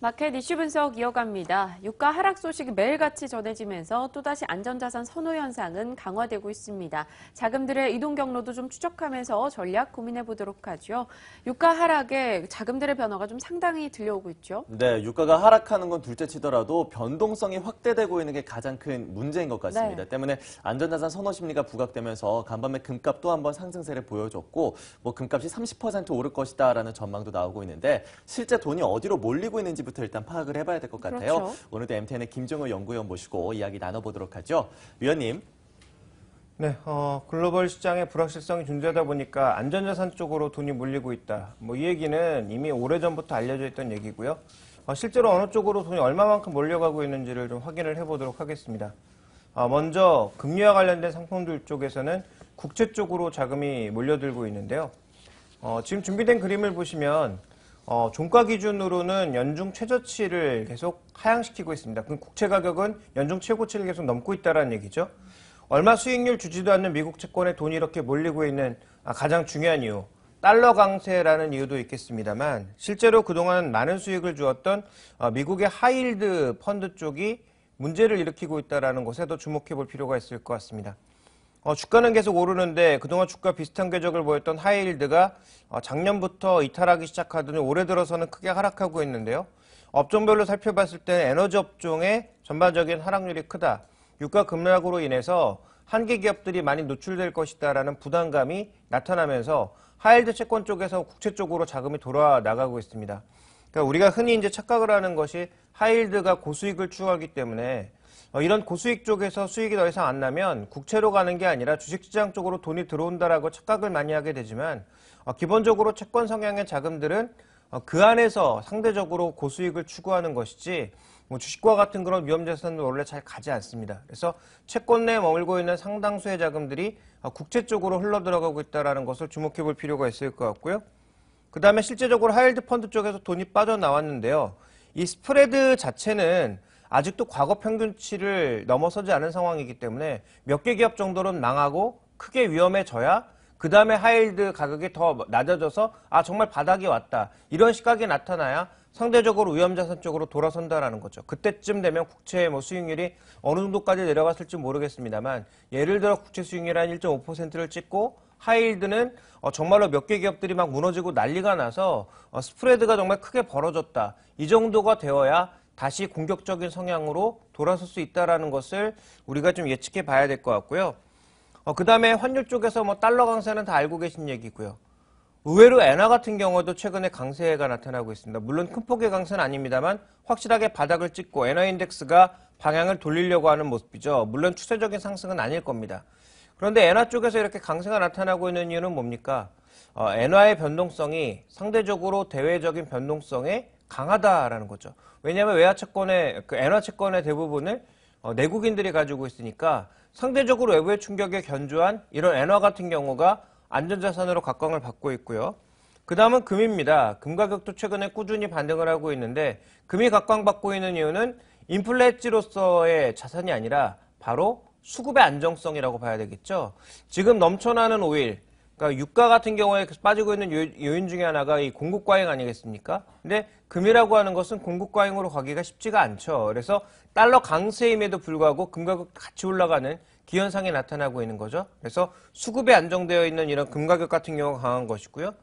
마켓 이슈 분석 이어갑니다. 유가 하락 소식이 매일같이 전해지면서 또다시 안전자산 선호 현상은 강화되고 있습니다. 자금들의 이동 경로도 좀 추적하면서 전략 고민해 보도록 하죠. 유가 하락에 자금들의 변화가 좀 상당히 들려오고 있죠. 네, 유가가 하락하는 건 둘째치더라도 변동성이 확대되고 있는 게 가장 큰 문제인 것 같습니다. 네. 때문에 안전자산 선호 심리가 부각되면서 간밤에 금값 도한번 상승세를 보여줬고 뭐 금값이 30% 오를 것이다라는 전망도 나오고 있는데 실제 돈이 어디로 몰리고 있는지 원인부터 일단 파악을 해봐야 될 것 같아요. 그렇죠. 오늘도 MTN의 김정우 연구위원 모시고 이야기 나눠보도록 하죠. 위원님. 네, 어, 글로벌 시장의 불확실성이 존재하다 보니까 안전자산 쪽으로 돈이 몰리고 있다. 뭐 이 얘기는 이미 오래전부터 알려져 있던 얘기고요. 어, 실제로 어느 쪽으로 돈이 얼마만큼 몰려가고 있는지를 좀 확인을 해보도록 하겠습니다. 어, 먼저 금리와 관련된 상품들 쪽에서는 국채 쪽으로 자금이 몰려들고 있는데요. 어, 지금 준비된 그림을 보시면 어, 종가 기준으로는 연중 최저치를 계속 하향시키고 있습니다. 그럼 국채 가격은 연중 최고치를 계속 넘고 있다는 얘기죠. 얼마 수익률 주지도 않는 미국 채권에 돈이 이렇게 몰리고 있는 아, 가장 중요한 이유, 달러 강세라는 이유도 있겠습니다만 실제로 그동안 많은 수익을 주었던 어, 미국의 하이드 펀드 쪽이 문제를 일으키고 있다는 것에 더 주목해 볼 필요가 있을 것 같습니다. 어, 주가는 계속 오르는데 그동안 주가 비슷한 궤적을 보였던 하이힐드가 어, 작년부터 이탈하기 시작하더니 올해 들어서는 크게 하락하고 있는데요. 업종별로 살펴봤을 때는 에너지 업종의 전반적인 하락률이 크다. 유가 급락으로 인해서 한계 기업들이 많이 노출될 것이다라는 부담감이 나타나면서 하이힐드 채권 쪽에서 국채 쪽으로 자금이 돌아 나가고 있습니다. 그러니까 우리가 흔히 이제 착각을 하는 것이 하일드가 고수익을 추구하기 때문에 어, 이런 고수익 쪽에서 수익이 더 이상 안 나면 국채로 가는 게 아니라 주식시장 쪽으로 돈이 들어온다라고 착각을 많이 하게 되지만 어, 기본적으로 채권 성향의 자금들은 어, 그 안에서 상대적으로 고수익을 추구하는 것이지 뭐 주식과 같은 그런 위험자산은 원래 잘 가지 않습니다. 그래서 채권 내에 머물고 있는 상당수의 자금들이 국채 쪽으로 흘러들어가고 있다는 것을 주목해 볼 필요가 있을 것 같고요. 그 다음에 실제적으로 하일드 펀드 쪽에서 돈이 빠져나왔는데요. 이 스프레드 자체는 아직도 과거 평균치를 넘어서지 않은 상황이기 때문에 몇 개 기업 정도는 망하고 크게 위험해져야 그 다음에 하일드 가격이 더 낮아져서 아 정말 바닥이 왔다 이런 시각이 나타나야 상대적으로 위험자산 쪽으로 돌아선다라는 거죠. 그때쯤 되면 국채의 뭐 수익률이 어느 정도까지 내려갔을지 모르겠습니다만 예를 들어 국채 수익률 한 1.5%를 찍고 하이힐드는 어, 정말로 몇 개 기업들이 막 무너지고 난리가 나서 어, 스프레드가 정말 크게 벌어졌다. 이 정도가 되어야 다시 공격적인 성향으로 돌아설 수 있다라는 것을 우리가 좀 예측해 봐야 될 것 같고요. 어, 그 다음에 환율 쪽에서 뭐 달러 강세는 다 알고 계신 얘기고요. 의외로 엔화 같은 경우도 최근에 강세가 나타나고 있습니다. 물론 큰 폭의 강세는 아닙니다만 확실하게 바닥을 찍고 엔화 인덱스가 방향을 돌리려고 하는 모습이죠. 물론 추세적인 상승은 아닐 겁니다. 그런데 엔화 쪽에서 이렇게 강세가 나타나고 있는 이유는 뭡니까? 어, 엔화의 변동성이 상대적으로 대외적인 변동성에 강하다라는 거죠. 왜냐하면 외화 채권의 그 엔화 채권의 대부분을 어, 내국인들이 가지고 있으니까 상대적으로 외부의 충격에 견주한 이런 엔화 같은 경우가 안전자산으로 각광을 받고 있고요. 그 다음은 금입니다. 금 가격도 최근에 꾸준히 반등을 하고 있는데 금이 각광받고 있는 이유는 인플레지로서의 자산이 아니라 바로 수급의 안정성이라고 봐야 되겠죠. 지금 넘쳐나는 오일, 그러니까 유가 같은 경우에 빠지고 있는 요인 중에 하나가 이 공급 과잉 아니겠습니까? 근데 금이라고 하는 것은 공급 과잉으로 가기가 쉽지가 않죠. 그래서 달러 강세임에도 불구하고 금 가격 같이 올라가는 기현상이 나타나고 있는 거죠. 그래서 수급에 안정되어 있는 이런 금 가격 같은 경우가 강한 것이고요.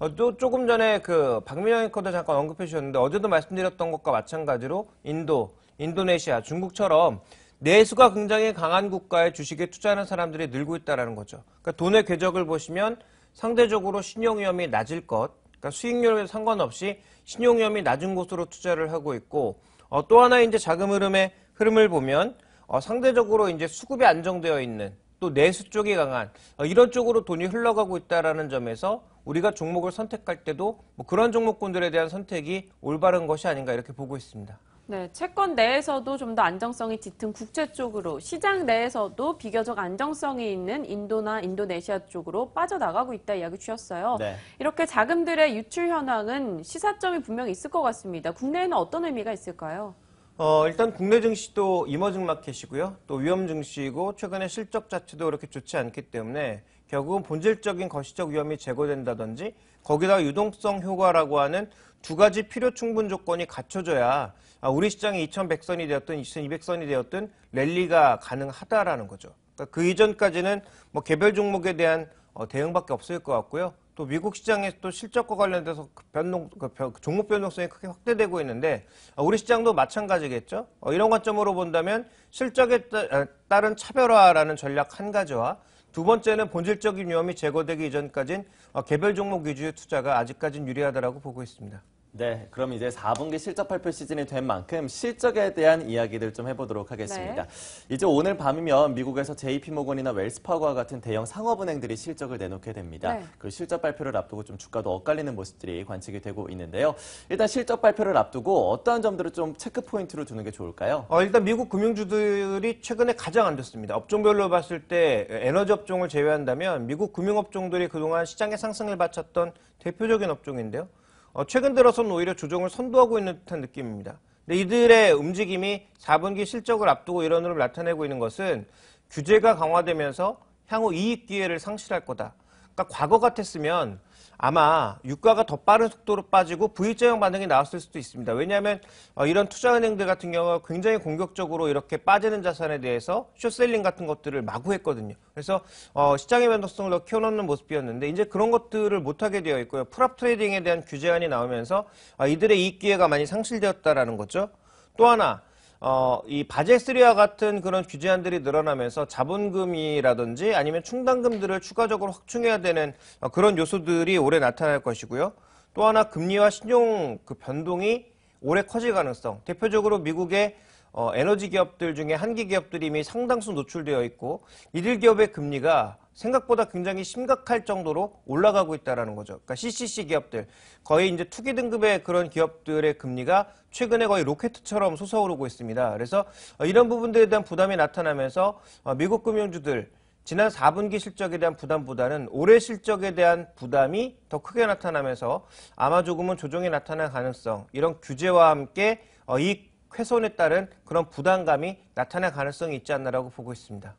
어, 또 조금 전에 그 박민영 앵커도 잠깐 언급해 주셨는데 어제도 말씀드렸던 것과 마찬가지로 인도, 인도네시아, 중국처럼 내수가 굉장히 강한 국가의 주식에 투자하는 사람들이 늘고 있다는 거죠. 그러니까 돈의 궤적을 보시면 상대적으로 신용위험이 낮을 것, 그러니까 수익률에 상관없이 신용위험이 낮은 곳으로 투자를 하고 있고 어, 또 하나 이제 자금 흐름의 흐름을 보면 어, 상대적으로 이제 수급이 안정되어 있는 또 내수 쪽이 강한 어, 이런 쪽으로 돈이 흘러가고 있다라는 점에서 우리가 종목을 선택할 때도 뭐 그런 종목군들에 대한 선택이 올바른 것이 아닌가 이렇게 보고 있습니다. 네, 채권 내에서도 좀 더 안정성이 짙은 국채 쪽으로 시장 내에서도 비교적 안정성이 있는 인도나 인도네시아 쪽으로 빠져나가고 있다 이야기 주셨어요. 네. 이렇게 자금들의 유출 현황은 시사점이 분명히 있을 것 같습니다. 국내에는 어떤 의미가 있을까요? 어, 일단 국내 증시도 이머징 마켓이고요. 또 위험 증시이고 최근에 실적 자체도 그렇게 좋지 않기 때문에 결국은 본질적인 거시적 위험이 제거된다든지 거기다가 유동성 효과라고 하는 두 가지 필요 충분 조건이 갖춰져야 아, 우리 시장이 2100선이 되었든 2200선이 되었든 랠리가 가능하다라는 거죠. 그러니까 그 이전까지는 뭐 개별 종목에 대한 어, 대응밖에 없을 것 같고요. 또 미국 시장에서 또 실적과 관련돼서 그 변동, 그 그 종목 변동성이 크게 확대되고 있는데 아, 우리 시장도 마찬가지겠죠. 어, 이런 관점으로 본다면 실적에 아, 따른 차별화라는 전략 한 가지와 두 번째는 본질적인 위험이 제거되기 이전까진 어, 개별 종목 위주의 투자가 아직까진 유리하다고 보고 있습니다. 네, 그럼 이제 4분기 실적 발표 시즌이 된 만큼 실적에 대한 이야기들 좀 해보도록 하겠습니다. 네. 이제 오늘 밤이면 미국에서 JP모건이나 웰스파고와 같은 대형 상업은행들이 실적을 내놓게 됩니다. 네. 그 실적 발표를 앞두고 좀 주가도 엇갈리는 모습들이 관측이 되고 있는데요. 일단 실적 발표를 앞두고 어떠한 점들을 좀 체크 포인트로 두는 게 좋을까요? 어, 일단 미국 금융주들이 최근에 가장 안 좋습니다. 업종별로 봤을 때 에너지 업종을 제외한다면 미국 금융업종들이 그동안 시장의 상승을 바쳤던 대표적인 업종인데요. 어, 최근 들어선 오히려 조정을 선도하고 있는 듯한 느낌입니다. 근데 이들의 움직임이 4분기 실적을 앞두고 이런 흐름을 나타내고 있는 것은 규제가 강화되면서 향후 이익 기회를 상실할 거다. 그러니까 과거 같았으면 아마 유가가 더 빠른 속도로 빠지고 V자형 반응이 나왔을 수도 있습니다. 왜냐하면 어, 이런 투자은행들 같은 경우가 굉장히 공격적으로 이렇게 빠지는 자산에 대해서 쇼셀링 같은 것들을 마구 했거든요. 그래서 어, 시장의 변동성을 더 키워놓는 모습이었는데 이제 그런 것들을 못하게 되어 있고요. 풀업 트레이딩에 대한 규제안이 나오면서 아, 이들의 이익 기회가 많이 상실되었다라는 거죠. 또 하나 어, 이 바젤 3와 같은 그런 규제안들이 늘어나면서 자본금이라든지 아니면 충당금들을 추가적으로 확충해야 되는 어, 그런 요소들이 올해 나타날 것이고요. 또 하나 금리와 신용 그 변동이 올해 커질 가능성. 대표적으로 미국의 어, 에너지 기업들 중에 한기 기업들이 이미 상당수 노출되어 있고 이들 기업의 금리가 생각보다 굉장히 심각할 정도로 올라가고 있다는 거죠. 그러니까 CCC 기업들 거의 이제 투기 등급의 그런 기업들의 금리가 최근에 거의 로켓처럼 솟아오르고 있습니다. 그래서 어, 이런 부분들에 대한 부담이 나타나면서 어, 미국 금융주들 지난 4분기 실적에 대한 부담보다는 올해 실적에 대한 부담이 더 크게 나타나면서 아마 조금은 조정이 나타날 가능성 이런 규제와 함께 어, 이익 훼손에 따른 그런 부담감이 나타날 가능성이 있지 않나라고 보고 있습니다.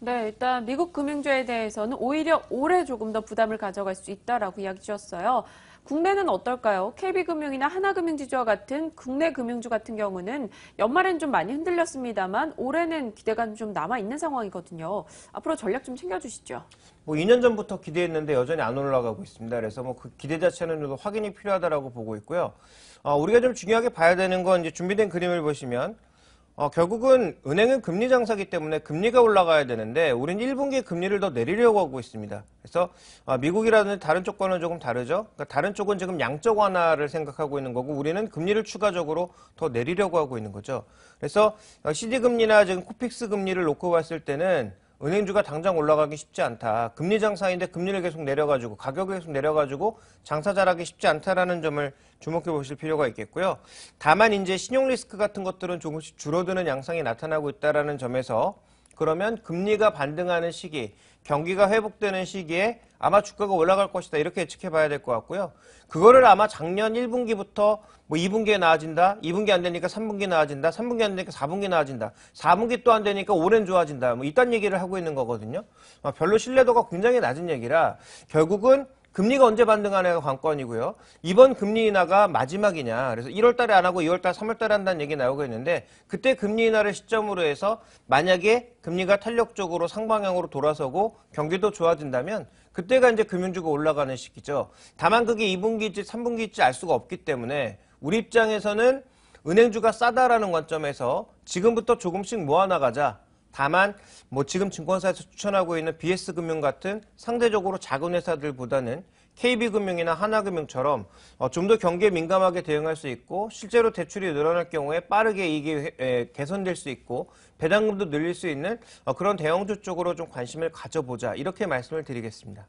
네, 일단 미국 금융주에 대해서는 오히려 올해 조금 더 부담을 가져갈 수 있다라고 이야기 주셨어요. 국내는 어떨까요? KB금융이나 하나금융지주와 같은 국내 금융주 같은 경우는 연말엔 좀 많이 흔들렸습니다만 올해는 기대감 좀 남아 있는 상황이거든요. 앞으로 전략 좀 챙겨주시죠. 뭐 2년 전부터 기대했는데 여전히 안 올라가고 있습니다. 그래서 뭐 그 기대 자체는 저 확인이 필요하다라고 보고 있고요. 어, 우리가 좀 중요하게 봐야 되는 건 이제 준비된 그림을 보시면 어, 결국은 은행은 금리 장사기 때문에 금리가 올라가야 되는데 우리는 1분기 금리를 더 내리려고 하고 있습니다. 그래서 어, 미국이라든지 다른 쪽과는 조금 다르죠. 그러니까 다른 쪽은 지금 양적 완화를 생각하고 있는 거고 우리는 금리를 추가적으로 더 내리려고 하고 있는 거죠. 그래서 CD 어, 금리나 지금 코픽스 금리를 놓고 봤을 때는 은행주가 당장 올라가기 쉽지 않다. 금리 장사인데 금리를 계속 내려가지고 가격을 계속 내려가지고 장사 잘하기 쉽지 않다라는 점을 주목해 보실 필요가 있겠고요. 다만 이제 신용 리스크 같은 것들은 조금씩 줄어드는 양상이 나타나고 있다라는 점에서 그러면 금리가 반등하는 시기, 경기가 회복되는 시기에 아마 주가가 올라갈 것이다. 이렇게 예측해 봐야 될 것 같고요. 그거를 아마 작년 1분기부터 뭐 2분기에 나아진다. 2분기 안 되니까 3분기 나아진다. 3분기 안 되니까 4분기 나아진다. 4분기 또 안 되니까 올해는 좋아진다. 뭐 이딴 얘기를 하고 있는 거거든요. 아, 별로 신뢰도가 굉장히 낮은 얘기라 결국은 금리가 언제 반등하냐가 관건이고요. 이번 금리 인하가 마지막이냐. 그래서 1월 달에 안 하고 2월 달, 3월 달에 한다는 얘기 나오고 있는데 그때 금리 인하를 시점으로 해서 만약에 금리가 탄력적으로 상방향으로 돌아서고 경기도 좋아진다면 그때가 이제 금융주가 올라가는 시기죠. 다만 그게 2분기일지 3분기일지 알 수가 없기 때문에 우리 입장에서는 은행주가 싸다라는 관점에서 지금부터 조금씩 모아나가자. 다만 뭐 지금 증권사에서 추천하고 있는 BS금융 같은 상대적으로 작은 회사들보다는 KB금융이나 하나금융처럼 어, 좀더 경기에 민감하게 대응할 수 있고 실제로 대출이 늘어날 경우에 빠르게 이익 개선될 수 있고 배당금도 늘릴 수 있는 어, 그런 대형주 쪽으로 좀 관심을 가져보자 이렇게 말씀을 드리겠습니다.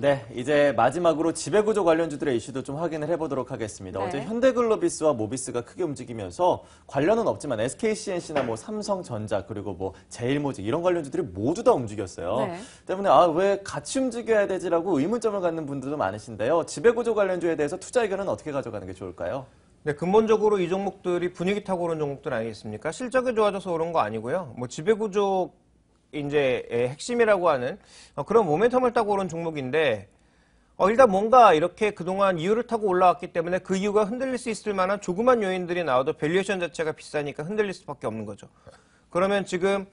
네, 이제 마지막으로 지배구조 관련주들의 이슈도 좀 확인을 해보도록 하겠습니다. 네. 어제 현대글로비스와 모비스가 크게 움직이면서 관련은 없지만 SKCNC나 뭐 삼성전자 그리고 뭐 제일모직 이런 관련주들이 모두 다 움직였어요. 네. 때문에 아왜 같이 움직여야 되지라고 의문점을 갖는 분들도 많으신데요. 지배구조 관련주에 대해서 투자 의견은 어떻게 가져가는 게 좋을까요? 네, 근본적으로 이 종목들이 분위기 타고 오른 종목들 아니겠습니까? 실적이 좋아져서 오른 거 아니고요. 뭐 지배구조 이제 예, 핵심이라고 하는 어, 그런 모멘텀을 따고 오른 종목인데 어 일단 뭔가 이렇게 그동안 이유를 타고 올라왔기 때문에 그 이유가 흔들릴 수 있을 만한 조그만 요인들이 나와도 밸류에이션 자체가 비싸니까 흔들릴 수밖에 없는 거죠. 그러면 지금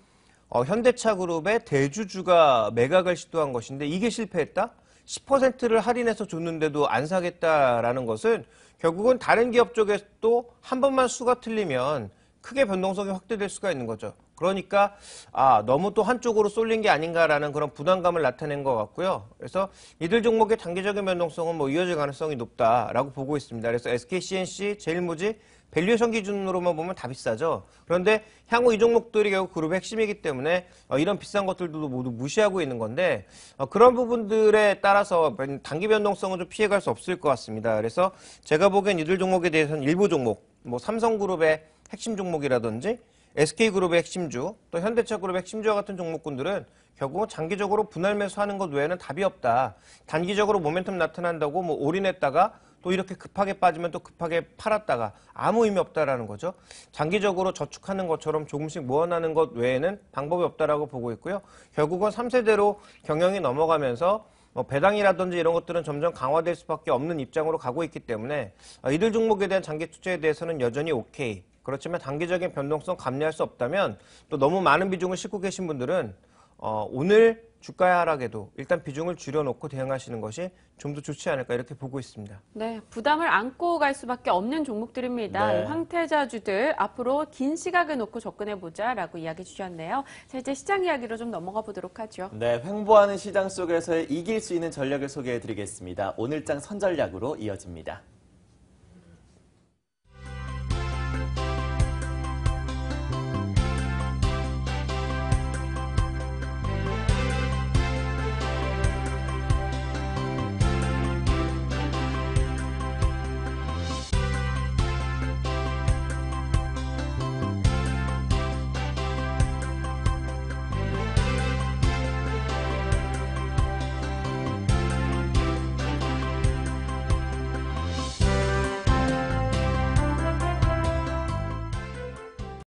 어 현대차그룹의 대주주가 매각을 시도한 것인데 이게 실패했다? 10%를 할인해서 줬는데도 안 사겠다라는 것은 결국은 다른 기업 쪽에서도 한 번만 수가 틀리면 크게 변동성이 확대될 수가 있는 거죠. 그러니까 아 너무 또 한쪽으로 쏠린 게 아닌가라는 그런 부담감을 나타낸 것 같고요. 그래서 이들 종목의 단기적인 변동성은 뭐 이어질 가능성이 높다라고 보고 있습니다. 그래서 SKCNC, 제일모직, 밸류션 기준으로만 보면 다 비싸죠. 그런데 향후 이 종목들이 결국 그룹의 핵심이기 때문에 어, 이런 비싼 것들도 모두 무시하고 있는 건데 어, 그런 부분들에 따라서 단기 변동성은 좀 피해갈 수 없을 것 같습니다. 그래서 제가 보기엔 이들 종목에 대해서는 일부 종목, 뭐 삼성그룹의 핵심 종목이라든지 SK그룹의 핵심주, 또 현대차그룹의 핵심주와 같은 종목군들은 결국 은 장기적으로 분할 매수하는 것 외에는 답이 없다. 단기적으로 모멘텀 나타난다고 뭐 올인했다가 또 이렇게 급하게 빠지면 또 급하게 팔았다가 아무 의미 없다라는 거죠. 장기적으로 저축하는 것처럼 조금씩 모아나는 것 외에는 방법이 없다라고 보고 있고요. 결국은 3세대로 경영이 넘어가면서 뭐 배당이라든지 이런 것들은 점점 강화될 수밖에 없는 입장으로 가고 있기 때문에 아, 이들 종목에 대한 장기 투자에 대해서는 여전히 오케이 그렇지만 단기적인 변동성 감내할 수 없다면 또 너무 많은 비중을 싣고 계신 분들은 어, 오늘 주가의 하락에도 일단 비중을 줄여놓고 대응하시는 것이 좀 더 좋지 않을까 이렇게 보고 있습니다. 네, 부담을 안고 갈 수밖에 없는 종목들입니다. 네. 황태자주들 앞으로 긴 시각을 놓고 접근해보자라고 이야기 주셨네요. 자, 이제 시장 이야기로 좀 넘어가 보도록 하죠. 네, 횡보하는 시장 속에서 이길 수 있는 전략을 소개해드리겠습니다. 오늘장 선전략으로 이어집니다.